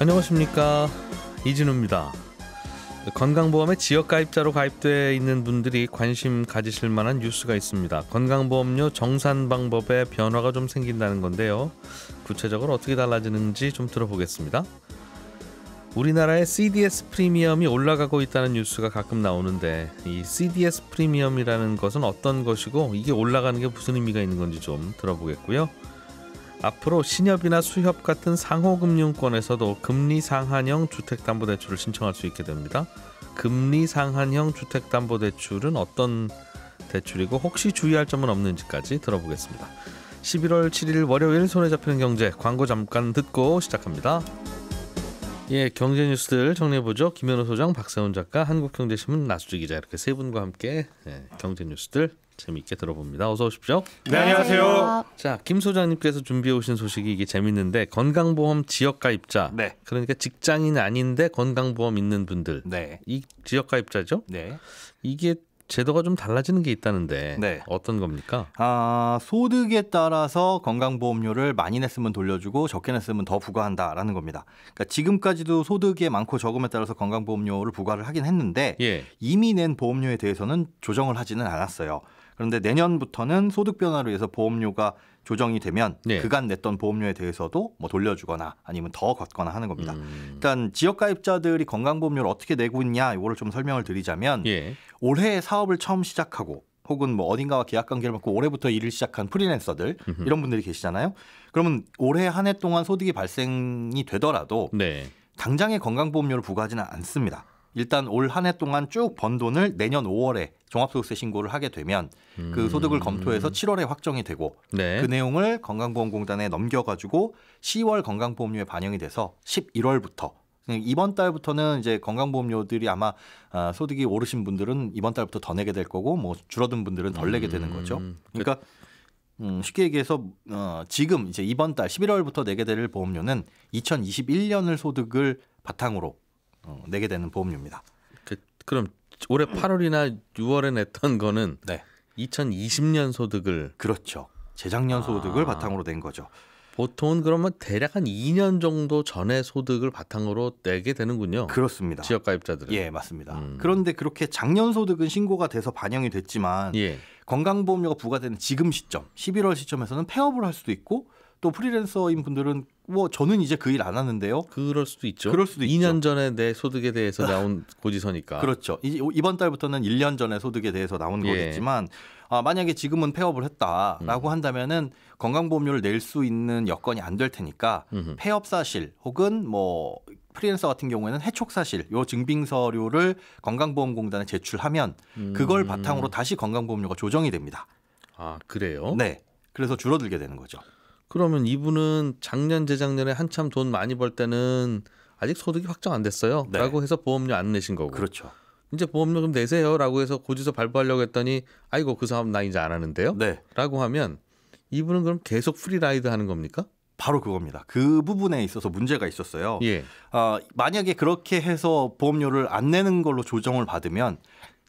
안녕하십니까 이진우입니다. 건강보험에 지역가입자로 가입돼 있는 분들이 관심 가지실 만한 뉴스가 있습니다. 건강보험료 정산 방법에 변화가 좀 생긴다는 건데요. 구체적으로 어떻게 달라지는지 좀 들어보겠습니다. 우리나라의 CDS 프리미엄이 올라가고 있다는 뉴스가 가끔 나오는데 이 CDS 프리미엄이라는 것은 어떤 것이고 이게 올라가는 게 무슨 의미가 있는 건지 좀 들어보겠고요. 앞으로 신협이나 수협 같은 상호금융권에서도 금리 상한형 주택담보대출을 신청할 수 있게 됩니다. 금리 상한형 주택담보대출은 어떤 대출이고 혹시 주의할 점은 없는지까지 들어보겠습니다. 11월 7일 월요일 손에 잡히는 경제 광고 잠깐 듣고 시작합니다. 예, 경제 뉴스들 정리해 보죠. 김현우 소장, 박세훈 작가, 한국경제신문 나수지 기자 이렇게 세 분과 함께 예, 경제 뉴스들 재미있게 들어봅니다. 어서 오십시오. 네, 안녕하세요. 자, 김 소장님께서 준비해 오신 소식이 이게 재밌는데 건강보험 지역 가입자. 네. 그러니까 직장인 아닌데 건강보험 있는 분들. 네. 이 지역 가입자죠? 네. 이게 제도가 좀 달라지는 게 있다는데 네. 어떤 겁니까? 아, 소득에 따라서 건강보험료를 많이 냈으면 돌려주고 적게 냈으면 더 부과한다라는 겁니다. 그러니까 지금까지도 소득에 많고 적음에 따라서 건강보험료를 부과를 하긴 했는데 예. 이미 낸 보험료에 대해서는 조정을 하지는 않았어요. 그런데 내년부터는 소득 변화를위해서 보험료가 조정이 되면 네. 그간 냈던 보험료에 대해서도 뭐 돌려주거나 아니면 더 걷거나 하는 겁니다. 음. 일단 지역가입자들이 건강보험료를 어떻게 내고 있냐 이거를 좀 설명을 드리자면 예. 올해 사업을 처음 시작하고 혹은 뭐 어딘가와 계약 관계를 맺고 올해부터 일을 시작한 프리랜서들 음흠. 이런 분들이 계시잖아요. 그러면 올해 한 해 동안 소득이 발생이 되더라도 네. 당장의 건강보험료를 부과하지는 않습니다. 일단 올 한 해 동안 쭉 번 돈을 내년 5월에 종합소득세 신고를 하게 되면 그 음. 그 소득을 검토해서 7월에 확정이 되고 네. 그 내용을 건강보험공단에 넘겨가지고 10월 건강보험료에 반영이 돼서 11월부터 이번 달부터는 이제 건강보험료들이 아마 아, 소득이 오르신 분들은 이번 달부터 더 내게 될 거고 뭐 줄어든 분들은 덜 내게 되는 거죠. 음. 그러니까 음, 쉽게 얘기해서 어, 지금 이제 이번 달 11월부터 내게 될 보험료는 2021년을 소득을 바탕으로 어, 내게 되는 보험료입니다. 그, 그럼 올해 8월이나 6월에 냈던 거는 네. 2020년 소득을 그렇죠. 재작년 아. 소득을 바탕으로 낸 거죠. 보통은 그러면 대략 한 2년 정도 전의 소득을 바탕으로 내게 되는군요. 그렇습니다. 지역가입자들은. 예, 맞습니다. 음. 그런데 그렇게 작년 소득은 신고가 돼서 반영이 됐지만 예. 건강보험료가 부과되는 지금 시점, 11월 시점에서는 폐업을 할 수도 있고 또 프리랜서인 분들은 뭐 저는 이제 그 일 안 하는데요. 그럴 수도 있죠. 그럴 수도 2년 있죠. 전에 내 소득에 대해서 나온 고지서니까. 그렇죠. 이번 달부터는 1년 전에 소득에 대해서 나온 예. 거겠지만 아, 만약에 지금은 폐업을 했다라고 음. 한다면은 건강보험료를 낼 수 있는 여건이 안 될 테니까 음흠. 폐업 사실 혹은 뭐 프리랜서 같은 경우에는 해촉 사실 요 증빙서류를 건강보험공단에 제출하면 그걸 바탕으로 음. 다시 건강보험료가 조정이 됩니다. 아 그래요? 네. 그래서 줄어들게 되는 거죠. 그러면 이분은 작년 재작년에 한참 돈 많이 벌 때는 아직 소득이 확정 안 됐어요.라고 네. 해서 보험료 안 내신 거고. 그렇죠. 이제 보험료 좀 내세요라고 해서 고지서 발부하려고 했더니 아이고 그 사업 나 이제 안 하는데요. 네. 라고 하면 이분은 그럼 계속 프리라이드 하는 겁니까? 바로 그겁니다. 그 부분에 있어서 문제가 있었어요. 예. 어, 만약에 그렇게 해서 보험료를 안 내는 걸로 조정을 받으면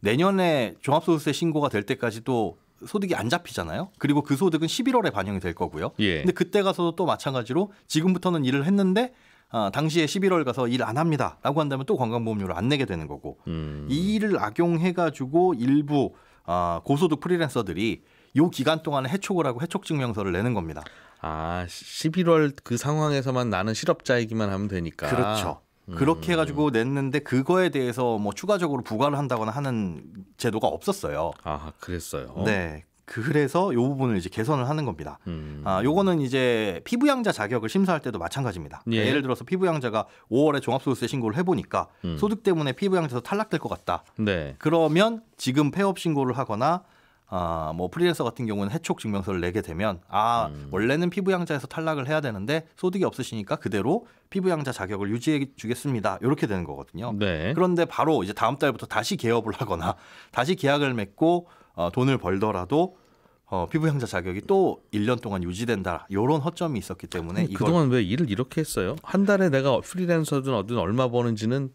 내년에 종합소득세 신고가 될 때까지 도 소득이 안 잡히잖아요. 그리고 그 소득은 11월에 반영이 될 거고요. 예. 근데 그때 가서도 또 마찬가지로 지금부터는 일을 했는데 어, 당시에 11월 가서 일 안 합니다라고 한다면 또 건강보험료를 안 내게 되는 거고 음. 이 일을 악용해 가지고 일부 어, 고소득 프리랜서들이 요 기간 동안에 해촉을 하고 해촉 증명서를 내는 겁니다. 아, 11월 그 상황에서만 나는 실업자이기만 하면 되니까. 그렇죠. 그렇게 해가지고 음. 냈는데 그거에 대해서 뭐 추가적으로 부과를 한다거나 하는 제도가 없었어요. 아 그랬어요. 네. 그래서 요 부분을 이제 개선을 하는 겁니다. 음. 아, 요거는 이제 피부양자 자격을 심사할 때도 마찬가지입니다. 예. 그를 그러니까 들어서 피부양자가 5월에 종합소득세 신고를 해보니까 음. 소득 때문에 피부양자에서 탈락될 것 같다. 네. 그러면 지금 폐업 신고를 하거나 아, 뭐 프리랜서 같은 경우는 해촉 증명서를 내게 되면 아 음. 원래는 피부양자에서 탈락을 해야 되는데 소득이 없으시니까 그대로 피부양자 자격을 유지해 주겠습니다 이렇게 되는 거거든요 네. 그런데 바로 이제 다음 달부터 다시 개업을 하거나 다시 계약을 맺고 어, 돈을 벌더라도 어, 피부양자 자격이 또 1년 동안 유지된다 이런 허점이 있었기 때문에 그동안 왜 일을 이렇게 했어요? 한 달에 내가 프리랜서든 어든 얼마 버는지는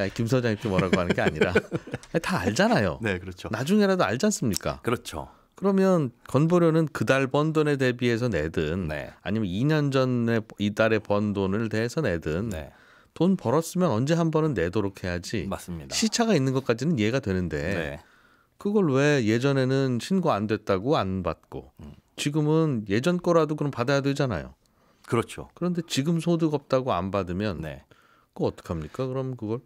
야, 김 소장님께 뭐라고 하는 게 아니라 다 알잖아요. 네, 그렇죠. 나중에라도 알지 않습니까? 그렇죠. 그러면 건보료는 그 달 번 돈에 대비해서 내든 네. 아니면 2년 전에 이달에 번 돈을 대해서 내든 네. 돈 벌었으면 언제 한 번은 내도록 해야지. 맞습니다. 시차가 있는 것까지는 이해가 되는데 네. 그걸 왜 예전에는 신고 안 됐다고 안 받고 음. 지금은 예전 거라도 그럼 받아야 되잖아요. 그렇죠. 그런데 지금 소득 없다고 안 받으면 네. 그 어떡합니까? 그럼 그걸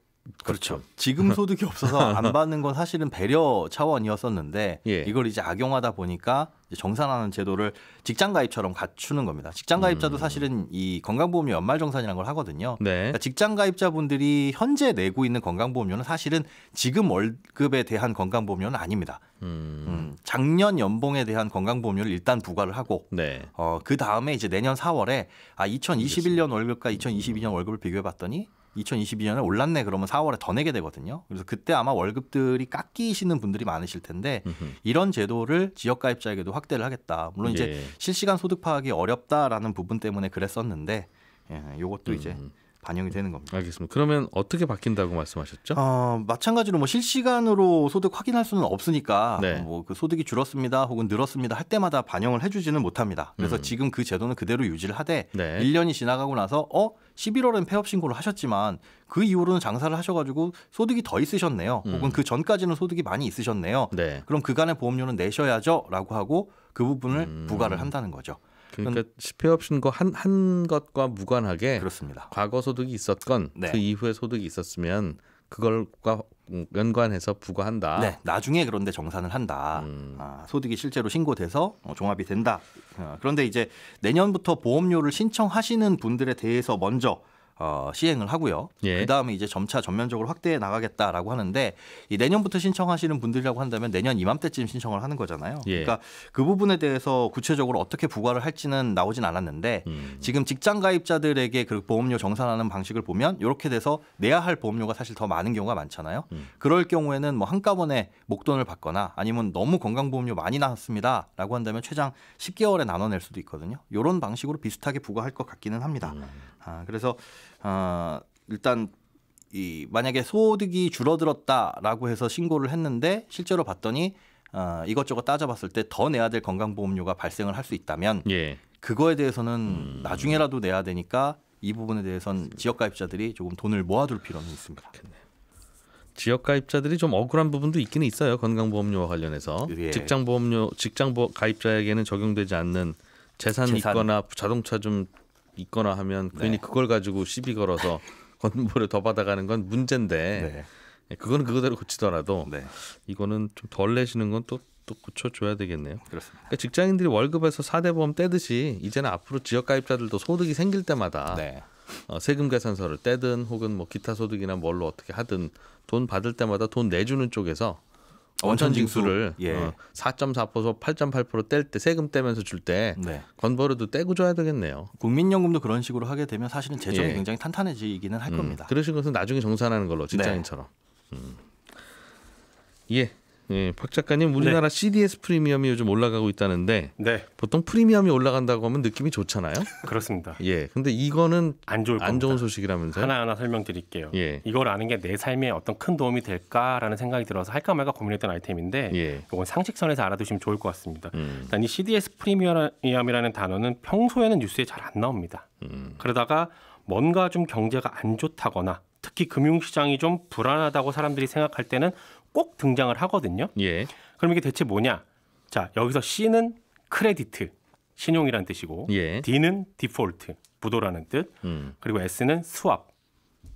그렇죠. 그렇죠. 지금 소득이 없어서 안 받는 건 사실은 배려 차원이었었는데 예. 이걸 이제 악용하다 보니까 이제 정산하는 제도를 직장 가입처럼 갖추는 겁니다. 직장 가입자도 음. 사실은 이 건강보험료 연말 정산이라는 걸 하거든요. 네. 그러니까 직장 가입자분들이 현재 내고 있는 건강보험료는 사실은 지금 월급에 대한 건강보험료는 아닙니다. 음. 음, 작년 연봉에 대한 건강보험료를 일단 부과를 하고 네. 어, 그 다음에 이제 내년 4월에 아 2021년 월급과 2022년 월급을 비교해 봤더니 2022년에 올랐네 그러면 4월에 더 내게 되거든요. 그래서 그때 아마 월급들이 깎이시는 분들이 많으실 텐데 으흠. 이런 제도를 지역 가입자에게도 확대를 하겠다. 물론 이제 예. 실시간 소득 파악이 어렵다라는 부분 때문에 그랬었는데 예, 요것도 음. 이제 반영이 되는 겁니다. 알겠습니다. 그러면 어떻게 바뀐다고 말씀하셨죠? 어, 마찬가지로 뭐 실시간으로 소득 확인할 수는 없으니까 네. 뭐그 소득이 줄었습니다 혹은 늘었습니다 할 때마다 반영을 해주지는 못합니다. 그래서 음. 지금 그 제도는 그대로 유지를 하되 네. 1년이 지나가고 나서 어 11월엔 폐업 신고를 하셨지만 그 이후로는 장사를 하셔가지고 소득이 더 있으셨네요. 음. 혹은 음. 그 전까지는 소득이 많이 있으셨네요. 네. 그럼 그간의 보험료는 내셔야죠라고 하고 그 부분을 음. 부과를 한다는 거죠. 그러니까 음. 실패 옵션 거한한 한 것과 무관하게 그렇습니다. 과거 소득이 있었건 네. 그 이후에 소득이 있었으면 그걸과 연관해서 부과한다. 네, 나중에 그런데 정산을 한다. 음. 아, 소득이 실제로 신고돼서 어, 종합이 된다. 아, 그런데 이제 내년부터 보험료를 신청하시는 분들에 대해서 먼저 어, 시행을 하고요. 예. 그 다음에 이제 점차 전면적으로 확대해 나가겠다라고 하는데 이 내년부터 신청하시는 분들이라고 한다면 내년 이맘때쯤 신청을 하는 거잖아요. 예. 그러니까 그 부분에 대해서 구체적으로 어떻게 부과를 할지는 나오진 않았는데 음. 지금 직장 가입자들에게 그 보험료 정산하는 방식을 보면 이렇게 돼서 내야 할 보험료가 사실 더 많은 경우가 많잖아요. 음. 그럴 경우에는 뭐 한꺼번에 목돈을 받거나 아니면 너무 건강보험료 많이 나왔습니다라고 한다면 최장 10개월에 나눠낼 수도 있거든요. 이런 방식으로 비슷하게 부과할 것 같기는 합니다. 음. 아, 그래서 어, 일단 이 만약에 소득이 줄어들었다라고 해서 신고를 했는데 실제로 봤더니 어, 이것저것 따져봤을 때 더 내야 될 건강보험료가 발생을 할 수 있다면 예. 그거에 대해서는 음. 나중에라도 내야 되니까 이 부분에 대해서는 지역가입자들이 조금 돈을 모아둘 필요는 있습니다. 지역가입자들이 좀 억울한 부분도 있기는 있어요. 건강보험료와 관련해서 예. 직장보험료 직장 보 가입자에게는 적용되지 않는 재산 재산. 있거나 자동차 좀 있거나 하면 네. 괜히 네. 그걸 가지고 시비 걸어서 건물을 더 받아가는 건 문제인데 네. 예, 그거는 그거대로 고치더라도 네. 이거는 좀 덜 내시는 건 또 또 고쳐줘야 되겠네요. 그렇습니다. 그러니까 직장인들이 월급에서 사대보험 떼듯이 이제는 앞으로 지역가입자들도 소득이 생길 때마다 네. 어, 세금 계산서를 떼든 혹은 뭐 기타 소득이나 뭘로 어떻게 하든 돈 받을 때마다 돈 내주는 쪽에서 원천 징수를 징수. 예. 어, 4.4% 8.8%뗄 때 세금 떼면서 줄때 네. 건보료도 떼고 줘야 되겠네요. 국민연금도 그런 식으로 하게 되면 사실은 재정이 예. 굉장히 탄탄해지기는 할 음, 겁니다. 그러신 것은 나중에 정산하는 걸로 직장인처럼. 네. 음. 예. 예, 박 작가님 우리나라 네. CDS 프리미엄이 요즘 올라가고 있다는데 네. 보통 프리미엄이 올라간다고 하면 느낌이 좋잖아요. 그렇습니다. 예. 근데 이거는 안 좋을 안 좋은 소식이라면서요? 하나하나 설명드릴게요. 예. 이걸 아는 게 내 삶에 어떤 큰 도움이 될까라는 생각이 들어서 할까 말까 고민했던 아이템인데 예. 이건 상식선에서 알아두시면 좋을 것 같습니다. 음. 일단 이 CDS 프리미엄이라는 단어는 평소에는 뉴스에 잘 안 나옵니다. 음. 그러다가 뭔가 좀 경제가 안 좋다거나 특히 금융시장이 좀 불안하다고 사람들이 생각할 때는 꼭 등장을 하거든요. 예. 그럼 이게 대체 뭐냐? 자, 여기서 C는 크레디트, 신용이란 뜻이고 예. D는 디폴트, 부도라는 뜻. 음. 그리고 S는 수압.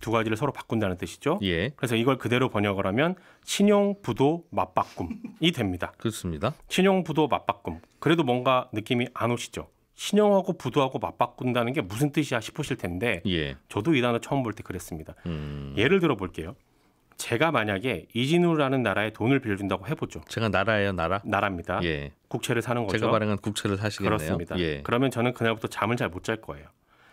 두 가지를 서로 바꾼다는 뜻이죠. 예. 그래서 이걸 그대로 번역을 하면 신용 부도 맞바꿈이 됩니다. 그렇습니다. 신용 부도 맞바꿈. 그래도 뭔가 느낌이 안 오시죠? 신용하고 부도하고 맞바꾼다는 게 무슨 뜻이야 싶으실 텐데 예. 저도 이 단어 처음 볼 때 그랬습니다. 음... 예를 들어 볼게요. 제가 만약에 이진우라는 나라에 돈을 빌려준다고 해보죠. 제가 나라예요, 나라? 나라입니다. 예. 국채를 사는 거죠. 제가 발행한 국채를 사시겠네요. 그렇습니다. 예. 그러면 저는 그날부터 잠을 잘 못 잘 거예요.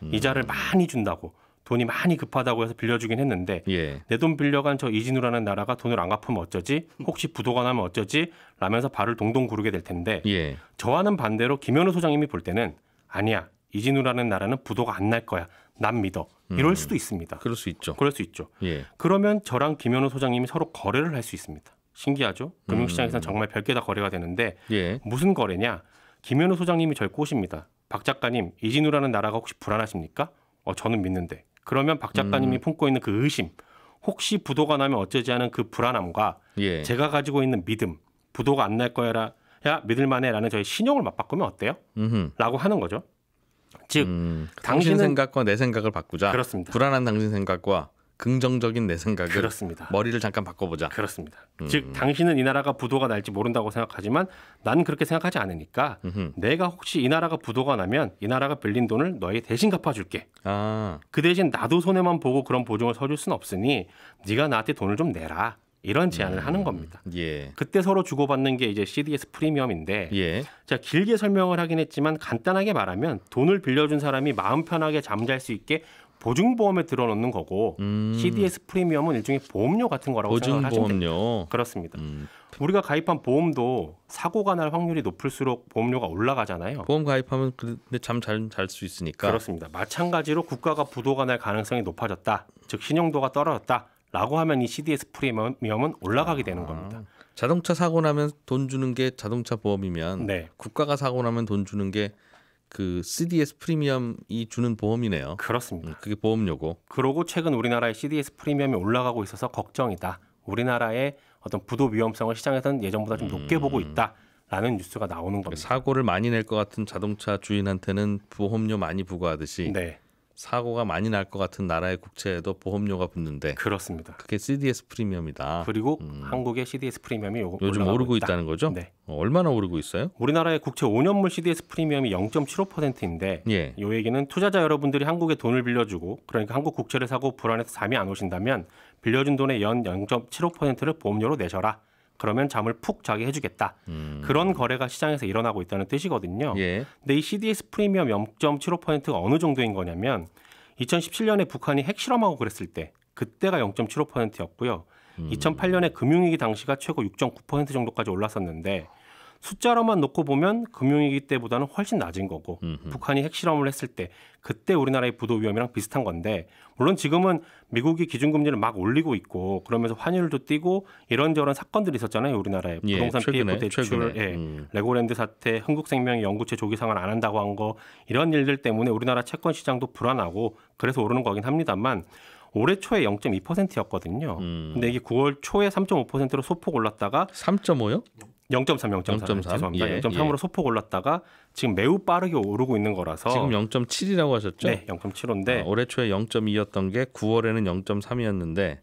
음. 이자를 많이 준다고 돈이 많이 급하다고 해서 빌려주긴 했는데 예. 내돈 빌려간 저 이진우라는 나라가 돈을 안 갚으면 어쩌지? 혹시 부도가 나면 어쩌지? 라면서 발을 동동 구르게 될 텐데 예. 저와는 반대로 김현우 소장님이 볼 때는 아니야 이진우라는 나라는 부도가 안 날 거야 난 믿어. 음. 이럴 음, 수도 있습니다. 그럴 수 있죠. 그럴 수 있죠. 예. 그러면 저랑 김현우 소장님이 서로 거래를 할 수 있습니다. 신기하죠? 금융시장에서는 음. 정말 별게 다 거래가 되는데 예. 무슨 거래냐? 김현우 소장님이 절 꼬십니다. 박 작가님, 이진우라는 나라가 혹시 불안하십니까? 어, 저는 믿는데. 그러면 박 작가님이 음. 품고 있는 그 의심, 혹시 부도가 나면 어쩌지 하는 그 불안함과 예. 제가 가지고 있는 믿음, 부도가 안 날 거야라 야 믿을 만해라는 저의 신용을 맞바꾸면 어때요? 라고 하는 거죠. 즉 음, 당신 생각과 내 생각을 바꾸자. 그렇습니다. 불안한 당신 생각과 긍정적인 내 생각을 그렇습니다. 머리를 잠깐 바꿔보자. 그렇습니다. 음. 즉 당신은 이 나라가 부도가 날지 모른다고 생각하지만 난 그렇게 생각하지 않으니까 음흠. 내가 혹시 이 나라가 부도가 나면 이 나라가 빌린 돈을 너에게 대신 갚아줄게. 아. 그 대신 나도 손해만 보고 그런 보증을 서줄 수는 없으니 네가 나한테 돈을 좀 내라. 이런 음. 제안을 음. 하는 겁니다. 예. 그때 서로 주고받는 게 이제 CDS 프리미엄인데 예. 자 길게 설명을 하긴 했지만 간단하게 말하면 돈을 빌려준 사람이 마음 편하게 잠잘 수 있게 보증보험에 들어놓는 거고 음. CDS 프리미엄은 일종의 보험료 같은 거라고 보증보험료. 생각하시면 됩니다. 그렇습니다. 음. 우리가 가입한 보험도 사고가 날 확률이 높을수록 보험료가 올라가잖아요. 보험 가입하면 근데 잠 잘 잘 수 있으니까. 그렇습니다. 마찬가지로 국가가 부도가 날 가능성이 높아졌다. 즉 신용도가 떨어졌다. 라고 하면 이 CDS 프리미엄은 올라가게 되는 아, 겁니다. 자동차 사고 나면 돈 주는 게 자동차 보험이면 네. 국가가 사고 나면 돈 주는 게 그 CDS 프리미엄이 주는 보험이네요. 그렇습니다. 음, 그게 보험료고. 그러고 최근 우리나라의 CDS 프리미엄이 올라가고 있어서 걱정이다. 우리나라의 어떤 부도 위험성을 시장에서는 예전보다 좀 높게 음. 보고 있다. 라는 뉴스가 나오는 겁니다. 사고를 많이 낼 것 같은 자동차 주인한테는 보험료 많이 부과하듯이 네. 사고가 많이 날 것 같은 나라의 국채에도 보험료가 붙는데 그렇습니다. 그게 CDS 프리미엄이다. 그리고 음. 한국의 CDS 프리미엄이 요, 요즘 오르고 있다. 는 거죠? 네. 어, 얼마나 오르고 있어요? 우리나라의 국채 5년물 CDS 프리미엄이 0.75%인데 예. 이 얘기는 투자자 여러분들이 한국에 돈을 빌려주고 그러니까 한국 국채를 사고 불안해서 잠이 안 오신다면 빌려준 돈의 연 0.75%를 보험료로 내셔라. 그러면 잠을 푹 자게 해주겠다. 음. 그런 거래가 시장에서 일어나고 있다는 뜻이거든요. 예. 근데 이 CDS 프리미엄 0.75%가 어느 정도인 거냐면 2017년에 북한이 핵실험하고 그랬을 때 그때가 0.75%였고요. 음. 2008년에 금융위기 당시가 최고 6.9% 정도까지 올랐었는데 숫자로만 놓고 보면 금융위기 때보다는 훨씬 낮은 거고 음흠. 북한이 핵실험을 했을 때 그때 우리나라의 부도 위험이랑 비슷한 건데 물론 지금은 미국이 기준금리를 막 올리고 있고 그러면서 환율도 뛰고 이런저런 사건들이 있었잖아요 우리나라의 예, 부동산 예, 피해보 대출, 예, 음. 레고랜드 사태, 흥국생명이 영구채 조기상환 안 한다고 한 거 이런 일들 때문에 우리나라 채권 시장도 불안하고 그래서 오르는 거긴 합니다만 올해 초에 0.2%였거든요. 음. 근데 이게 9월 초에 3.5%로 소폭 올랐다가 3.5요? 0.3, 0.3. 0.3. 죄송합니다. 예, 0.3으로 예. 소폭 올랐다가 지금 매우 빠르게 오르고 있는 거라서 지금 0.7이라고 하셨죠? 네, 0.75인데 아, 올해 초에 0.2였던 게 9월에는 0.3이었는데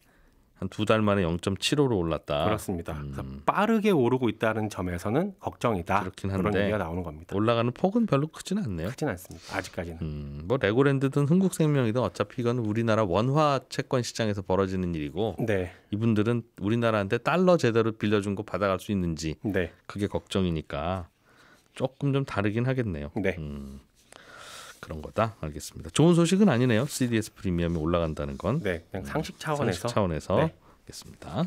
한두달 만에 0.75로 올랐다. 그렇습니다. 음. 빠르게 오르고 있다는 점에서는 걱정이다. 그렇긴 한데 그런 얘기가 나오는 겁니다. 올라가는 폭은 별로 크진 않네요. 크진 않습니다. 아직까지는. 음, 뭐 레고랜드든 흥국생명이든 어차피 이건 우리나라 원화 채권 시장에서 벌어지는 일이고 네. 이분들은 우리나라한테 달러 제대로 빌려준 거 받아갈 수 있는지 네. 그게 걱정이니까 조금 좀 다르긴 하겠네요. 네. 음. 그런 거다. 알겠습니다. 좋은 소식은 아니네요. CDS 프리미엄이 올라간다는 건. 네, 그냥 상식 차원에서. 상식 차원에서. 네. 알겠습니다.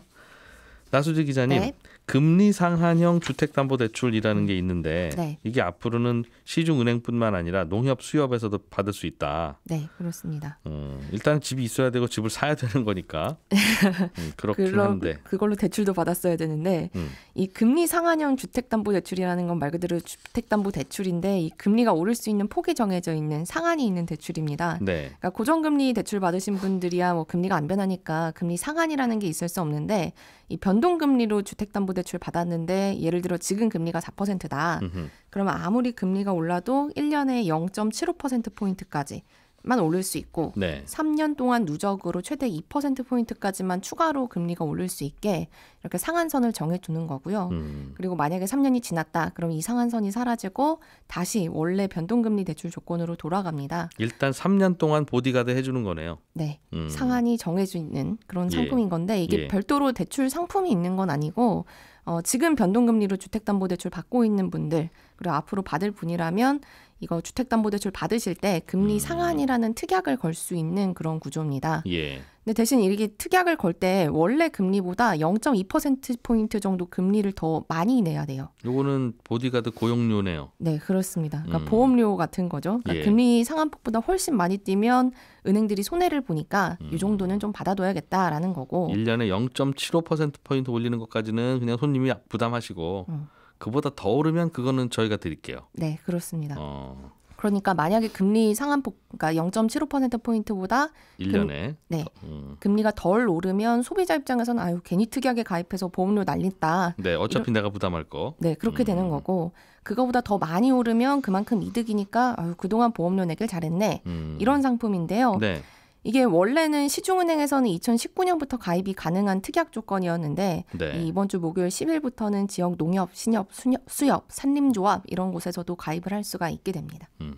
나수지 기자님. 네. 금리 상한형 주택담보대출이라는 게 있는데 네. 이게 앞으로는 시중은행뿐만 아니라 농협 수협에서도 받을 수 있다. 네, 그렇습니다. 음, 어, 일단 집이 있어야 되고 집을 사야 되는 거니까 음, 그렇긴 그러, 한데 그걸로 대출도 받았어야 되는데 음. 이 금리 상한형 주택담보대출이라는 건 말 그대로 주택담보대출인데 이 금리가 오를 수 있는 폭이 정해져 있는 상한이 있는 대출입니다. 네. 그러니까 고정금리 대출 받으신 분들이야 뭐 금리가 안 변하니까 금리 상한이라는 게 있을 수 없는데 이 변동금리로 주택담보대출 받았는데 예를 들어 지금 금리가 4%다. 음흠. 그러면 아무리 금리가 올라도 1년에 0.75%포인트까지 만 올릴 수 있고 네. 3년 동안 누적으로 최대 2% 포인트까지만 추가로 금리가 올릴 수 있게 이렇게 상한선을 정해 두는 거고요. 음. 그리고 만약에 3년이 지났다. 그럼 이 상한선이 사라지고 다시 원래 변동금리 대출 조건으로 돌아갑니다. 일단 3년 동안 보디가드 해 주는 거네요. 네. 음. 상한이 정해지는 그런 예. 상품인 건데 이게 예. 별도로 대출 상품이 있는 건 아니고 어, 지금 변동금리로 주택담보대출 받고 있는 분들 그리고 앞으로 받을 분이라면 이거 주택담보대출 받으실 때 금리 음. 상한이라는 특약을 걸 수 있는 그런 구조입니다. 예. 근데 대신 이게 특약을 걸 때 원래 금리보다 0.2% 포인트 정도 금리를 더 많이 내야 돼요. 요거는 보디가드 고용료네요. 네, 그렇습니다. 그러니까 음. 보험료 같은 거죠. 그러니까 예. 금리 상한폭보다 훨씬 많이 뛰면 은행들이 손해를 보니까 음. 이 정도는 좀 받아둬야겠다라는 거고. 1년에 0.75% 포인트 올리는 것까지는 그냥 손님이 부담하시고 음. 그보다 더 오르면 그거는 저희가 드릴게요. 네, 그렇습니다. 어. 그러니까 만약에 금리 상한폭 그러니까 0.75% 포인트보다 1년에 금, 네. 음. 금리가 덜 오르면 소비자 입장에서는 아유 괜히 특이하게 가입해서 보험료 날린다. 네, 어차피 이런, 내가 부담할 거. 네, 그렇게 음. 되는 거고. 그거보다 더 많이 오르면 그만큼 이득이니까 아유 그동안 보험료 내길 잘했네. 음. 이런 상품인데요. 네. 이게 원래는 시중은행에서는 2019년부터 가입이 가능한 특약 조건이었는데 네. 이번 주 목요일 10일부터는 지역 농협, 신협, 수협, 수협, 산림조합 이런 곳에서도 가입을 할 수가 있게 됩니다. 음.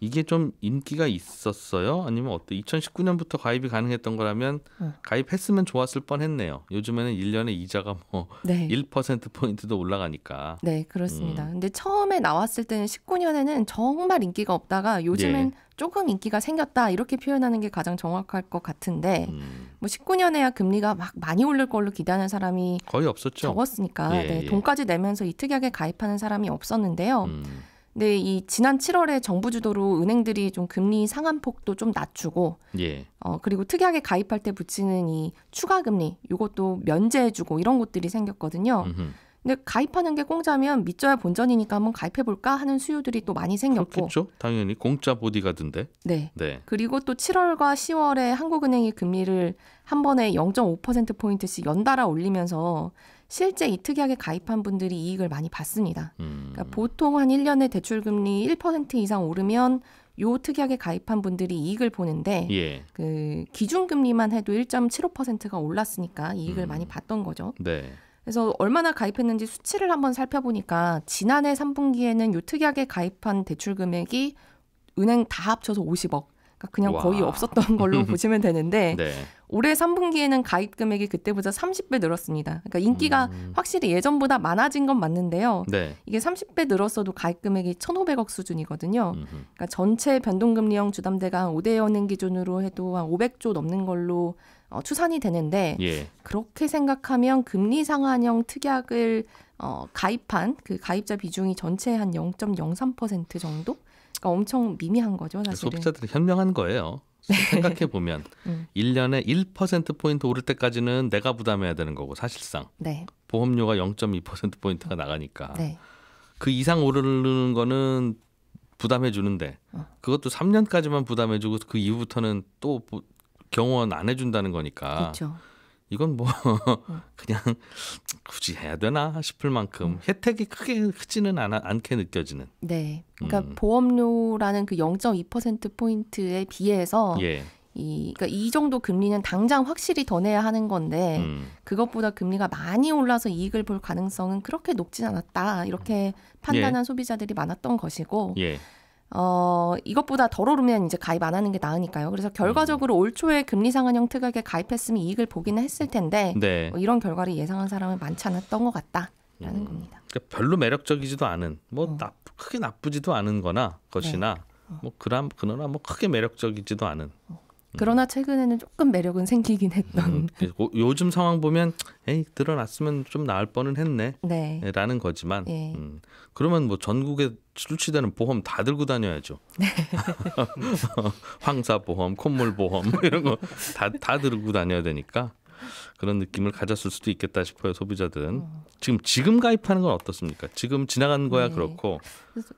이게 좀 인기가 있었어요? 아니면 어때? 2019년부터 가입이 가능했던 거라면 음. 가입했으면 좋았을 뻔했네요. 요즘에는 1년에 이자가 뭐 네. 1% 포인트도 올라가니까. 네, 그렇습니다. 음. 근데 처음에 나왔을 때는 19년에는 정말 인기가 없다가 요즘엔 예. 조금 인기가 생겼다 이렇게 표현하는 게 가장 정확할 것 같은데 음. 뭐 19년에야 금리가 막 많이 오를 걸로 기대하는 사람이 거의 없었죠. 적었으니까 예, 네, 예. 돈까지 내면서 이 특약에 가입하는 사람이 없었는데요. 음. 네, 이 지난 7월에 정부 주도로 은행들이 좀 금리 상한 폭도 좀 낮추고, 예. 어 그리고 특약에 가입할 때 붙이는 이 추가 금리, 이것도 면제해주고 이런 것들이 생겼거든요. 음흠. 근데 가입하는 게 공짜면 믿져야 본전이니까 한번 가입해볼까 하는 수요들이 또 많이 생겼고. 그렇죠. 당연히 공짜 보디가드데 네. 네. 그리고 또 7월과 10월에 한국은행이 금리를 한 번에 0.5%포인트씩 연달아 올리면서 실제 이 특약에 가입한 분들이 이익을 많이 봤습니다. 음. 그러니까 보통 한 1년에 대출금리 1% 이상 오르면 요 특약에 가입한 분들이 이익을 보는데 예. 그 기준금리만 해도 1.75%가 올랐으니까 이익을 음. 많이 봤던 거죠. 네. 그래서 얼마나 가입했는지 수치를 한번 살펴보니까 지난해 3분기에는 요 특약에 가입한 대출 금액이 은행 다 합쳐서 50억. 그러니까 그냥 와. 거의 없었던 걸로 보시면 되는데 네. 올해 3분기에는 가입 금액이 그때보다 30배 늘었습니다. 그러니까 인기가 음. 확실히 예전보다 많아진 건 맞는데요. 네. 이게 30배 늘었어도 가입 금액이 1,500억 수준이거든요. 음 그러니까 전체 변동금리형 주담대가 한 5대 연행 기준으로 해도 한 500조 넘는 걸로 어, 추산이 되는데 예. 그렇게 생각하면 금리 상한형 특약을 어, 가입한 그 가입자 비중이 전체 한0.03% 정도? 그러니까 엄청 미미한 거죠, 사실은. 소비자들이 현명한 거예요. 네. 생각해 보면 음. 1년에 1% 포인트 오를 때까지는 내가 부담해야 되는 거고 사실상 네. 보험료가 0.2% 포인트가 나가니까 네. 그 이상 오르는 거는 부담해 주는데 어. 그것도 3년까지만 부담해 주고 그 이후부터는 또 경호원 안 해준다는 거니까. 그렇죠. 이건 뭐 그냥 굳이 해야 되나 싶을 만큼 혜택이 크게 크지는 않아, 않게 느껴지는. 네, 그러니까 음. 보험료라는 그0.2% 포인트에 비해서 예. 이, 그러니까 이 정도 금리는 당장 확실히 더 내야 하는 건데 음. 그것보다 금리가 많이 올라서 이익을 볼 가능성은 그렇게 높진 않았다 이렇게 예. 판단한 예. 소비자들이 많았던 것이고. 예. 어, 이것보다 덜 오르면 이제 가입 안 하는 게 나으니까요. 그래서 음. 결과적으로 음. 올 초에 금리 상한형 특약에 가입했으면 이익을 보기는 했을 텐데 네. 뭐 이런 결과를 예상한 사람은 많지 않았던 것 같다라는 음. 겁니다. 그러니까 별로 매력적이지도 않은 뭐 어. 나, 크게 나쁘지도 않은거나 것이나 네. 어. 뭐 그람 그러나 뭐 크게 매력적이지도 않은 어. 음. 그러나 최근에는 조금 매력은 생기긴 했던. 음, 요즘 상황 보면 에이 드러났으면 좀 나을 뻔은 했네. 네. 라는 거지만 예. 음, 그러면 뭐 전국에 출시되는 보험 다 들고 다녀야죠. 네. 황사 보험, 콧물 보험 이런 거 다다 다 들고 다녀야 되니까. 그런 느낌을 가졌을 수도 있겠다 싶어요 소비자들은 어. 지금 지금 가입하는 건 어떻습니까? 지금 지나간 거야 네. 그렇고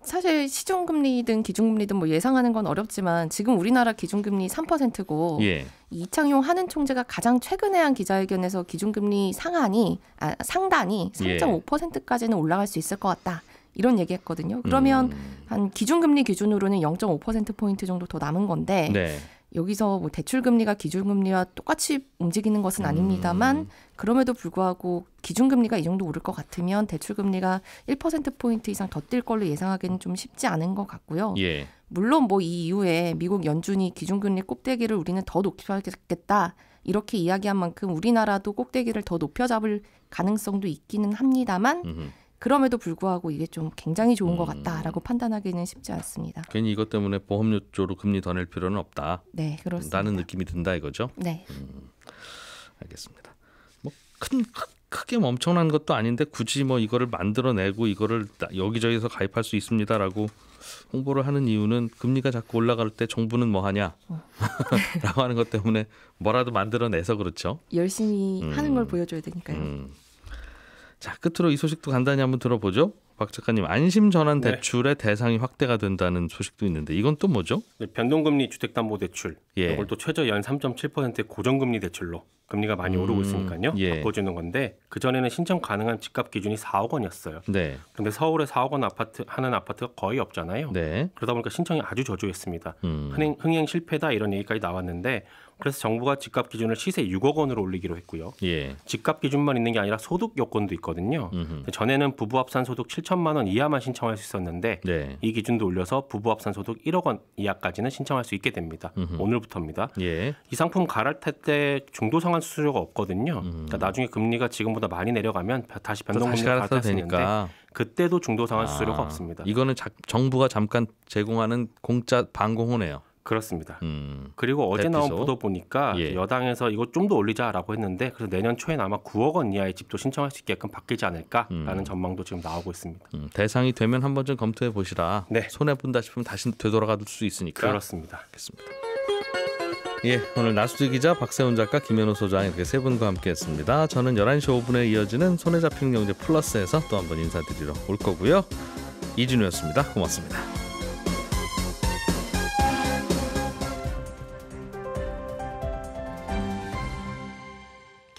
사실 시중금리든 기준금리든 뭐 예상하는 건 어렵지만 지금 우리나라 기준금리 3%고 예. 이창용 한은 총재가 가장 최근에 한 기자회견에서 기준금리 상한이 아, 상단이 3.5%까지는 예. 올라갈 수 있을 것 같다. 이런 얘기했거든요. 그러면 음. 한 기준금리 기준으로는 0.5% 포인트 정도 더 남은 건데 네. 여기서 뭐 대출 금리가 기준 금리와 똑같이 움직이는 것은 아닙니다만 음. 그럼에도 불구하고 기준 금리가 이 정도 오를 것 같으면 대출 금리가 1% 포인트 이상 더 뛸 걸로 예상하기는 좀 쉽지 않은 것 같고요. 예. 물론 뭐 이 이후에 미국 연준이 기준 금리 꼭대기를 우리는 더 높여야겠다 이렇게 이야기한 만큼 우리나라도 꼭대기를 더 높여 잡을 가능성도 있기는 합니다만. 음 그럼에도 불구하고 이게 좀 굉장히 좋은 것 음. 같다라고 판단하기는 쉽지 않습니다. 괜히 이것 때문에 보험료 쪽으로 금리 더 낼 필요는 없다. 네, 그렇습니다. 라는 느낌이 든다 이거죠. 네. 음, 알겠습니다. 뭐큰 크게 뭐 엄청난 것도 아닌데 굳이 뭐 이거를 만들어내고 이거를 여기저기서 가입할 수 있습니다라고 홍보를 하는 이유는 금리가 자꾸 올라갈 때 정부는 뭐 하냐라고 어. 하는 것 때문에 뭐라도 만들어내서 그렇죠. 열심히 음. 하는 걸 음. 보여줘야 되니까요. 음. 자, 끝으로 이 소식도 간단히 한번 들어보죠. 박 작가님 안심 전환 네. 대출의 네. 대상이 확대가 된다는 소식도 있는데 이건 또 뭐죠? 네, 변동금리 주택담보대출 예. 이걸 또 최저 연 3.7%의 고정금리 대출로 금리가 많이 음, 오르고 있으니까요 예. 바꿔주는 건데 그 전에는 신청 가능한 집값 기준이 4억 원이었어요. 네. 그런데 서울에 4억 원 아파트 하는 아파트가 거의 없잖아요. 네. 그러다 보니까 신청이 아주 저조했습니다. 음. 흥행, 흥행 실패다 이런 얘기까지 나왔는데 그래서 정부가 집값 기준을 시세 6억 원으로 올리기로 했고요. 예. 집값 기준만 있는 게 아니라 소득 요건도 있거든요. 음흠. 전에는 부부 합산 소득 7천만 원 이하만 신청할 수 있었는데 네. 이 기준도 올려서 부부 합산 소득 1억 원 이하까지는 신청할 수 있게 됩니다. 음흠. 오늘부터입니다. 예. 이 상품 갈아탈 때 중도 상환 수수료가 없거든요. 음. 그러니까 나중에 금리가 지금보다 많이 내려가면 다시 변동금리 가아탈수 있는데 그때도 중도 상환 수수료가 아. 없습니다. 이거는 자, 정부가 잠깐 제공하는 공짜 방공호네요. 그렇습니다. 음, 그리고 어제 대피소. 나온 보도 보니까 예. 여당에서 이거 좀 더 올리자라고 했는데 그래서 내년 초에 아마 9억 원 이하의 집도 신청할 수 있게끔 바뀌지 않을까라는 음. 전망도 지금 나오고 있습니다. 음, 대상이 되면 한 번쯤 검토해 보시라. 네. 손해 본다 싶으면 다시 되돌아가둘 수 있으니까. 그렇습니다. 겠습니다 예, 오늘 나수지 기자, 박세훈 작가, 김현우 소장 이렇게 세 분과 함께했습니다. 저는 11시 5분에 이어지는 손에 잡히는 경제 플러스에서 또 한 번 인사드리러 올 거고요. 이진우였습니다. 고맙습니다.